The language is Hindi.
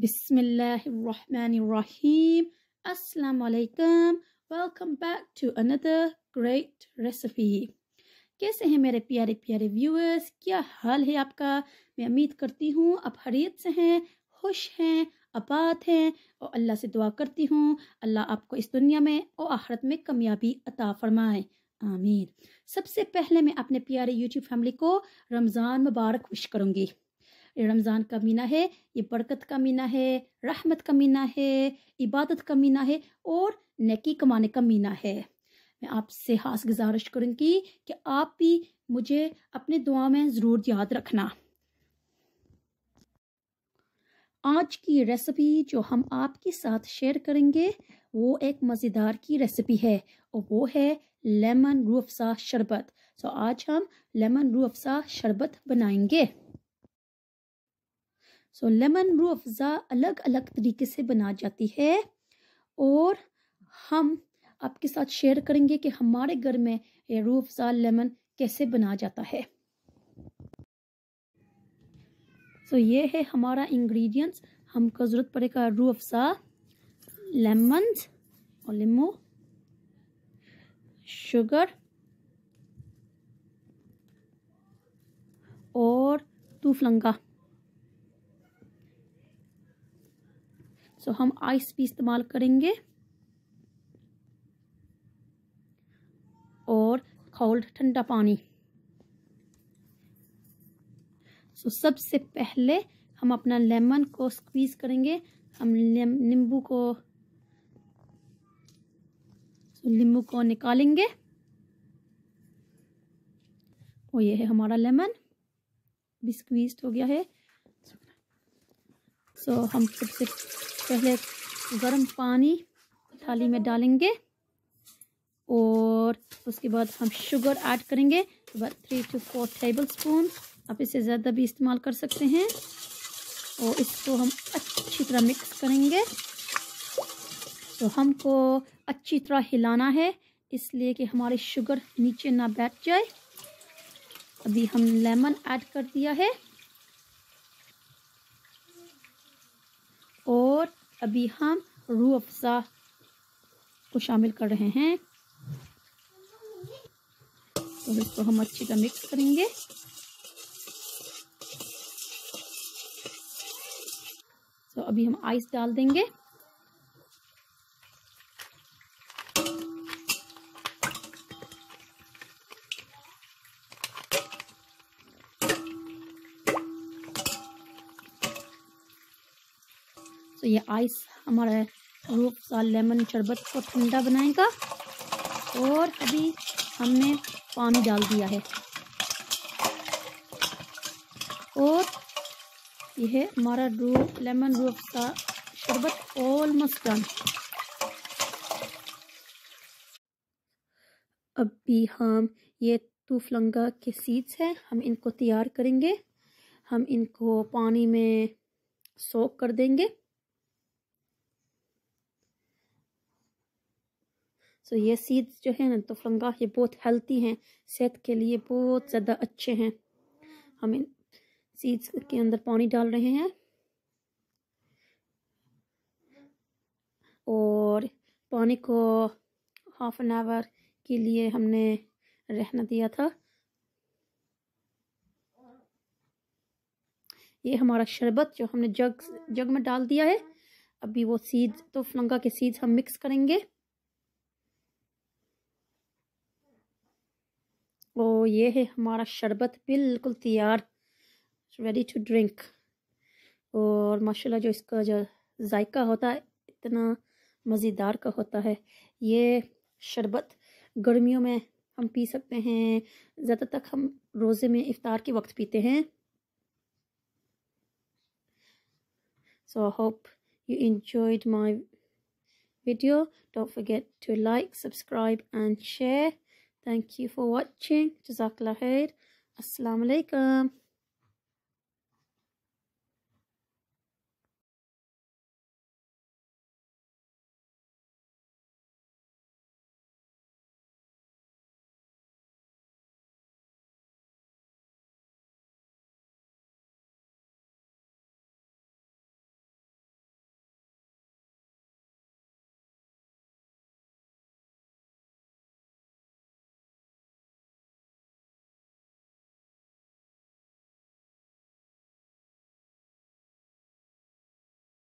Bismillahirrahmanirrahim. Assalamu alaikum. Welcome back to another great recipe. कैसे हैं मेरे प्यारे प्यारे व्यूअर्स क्या हाल है आपका मैं उम्मीद करती हूँ आप हरियत से हैं खुश हैं आबाद हैं और अल्लाह से दुआ करती हूँ अल्लाह आपको इस दुनिया में और आखरत में कामयाबी अता फरमाए आमीन सबसे पहले मैं अपने प्यारे यूट्यूब फैमिली को रमज़ान मुबारक विश करूँगी ये रमज़ान का महीना है ये बरकत का महीना है रहमत का महीना है इबादत का महीना है और नेकी कमाने का महीना है मैं आपसे खास गुजारिश करूँगी कि आप भी मुझे अपने दुआ में ज़रूर याद रखना आज की रेसिपी जो हम आपके साथ शेयर करेंगे वो एक मज़ेदार की रेसिपी है और वो है लेमन रूह अफ़सा शरबत तो आज हम लेमन रूह अफ़सा शरबत बनाएंगे सो लेमन रू अफ़ज़ा अलग अलग तरीके से बना जाती है और हम आपके साथ शेयर करेंगे कि हमारे घर में रू अफ़ज़ा लेमन कैसे बना जाता है सो so, ये है हमारा इंग्रेडिएंट्स हमको ज़रूरत पड़ेगा रू अफ़ज़ा लेमन और लेमो शुगर और तूफलंगा सो हम आइस भी इस्तेमाल करेंगे और कोल्ड ठंडा पानी सो so, सबसे पहले हम अपना लेमन को स्क्वीज़ करेंगे हम नींबू को नींबू को निकालेंगे और ये है हमारा लेमन भी स्क्वीज हो गया है सो so, हम सबसे पहले गर्म पानी थाली में डालेंगे और उसके बाद हम शुगर ऐड करेंगे बाद three two four tablespoon आप इसे ज़्यादा भी इस्तेमाल कर सकते हैं और इसको हम अच्छी तरह मिक्स करेंगे तो हमको अच्छी तरह हिलाना है इसलिए कि हमारे शुगर नीचे ना बैठ जाए अभी हम लेमन ऐड कर दिया है अभी हम रू अफजा को शामिल कर रहे हैं तो इसको हम अच्छी तरह मिक्स करेंगे तो अभी हम आइस डाल देंगे तो ये आइस हमारा रूप सा लेमन शरबत को ठंडा बनाएगा और अभी हमने पानी डाल दिया है और यह है हमारा रूप लेमन रूप का शरबत ऑलमोस्ट डन अभी हम ये तूफलंगा के सीड्स हैं हम इनको तैयार करेंगे हम इनको पानी में सोख कर देंगे सो तो ये सीड्स जो है ना तो फंगा ये बहुत हेल्थी हैं सेहत के लिए बहुत ज़्यादा अच्छे हैं हम इन सीड्स के अंदर पानी डाल रहे हैं और पानी को हाफ एन आवर के लिए हमने रहना दिया था ये हमारा शरबत जो हमने जग जग में डाल दिया है अभी वो सीड तो फलंगा के सीड्स हम मिक्स करेंगे और ये है हमारा शरबत बिल्कुल तैयार रेडी टू ड्रिंक और माशाल्लाह जो इसका जो जायका होता है इतना मज़ेदार का होता है ये शरबत गर्मियों में हम पी सकते हैं ज़्यादा तक हम रोज़े में इफ़ार के वक्त पीते हैं so I hope you enjoyed my video don't forget to like subscribe and share Thank you for watching. Jazakallah khair. Assalamu alaikum.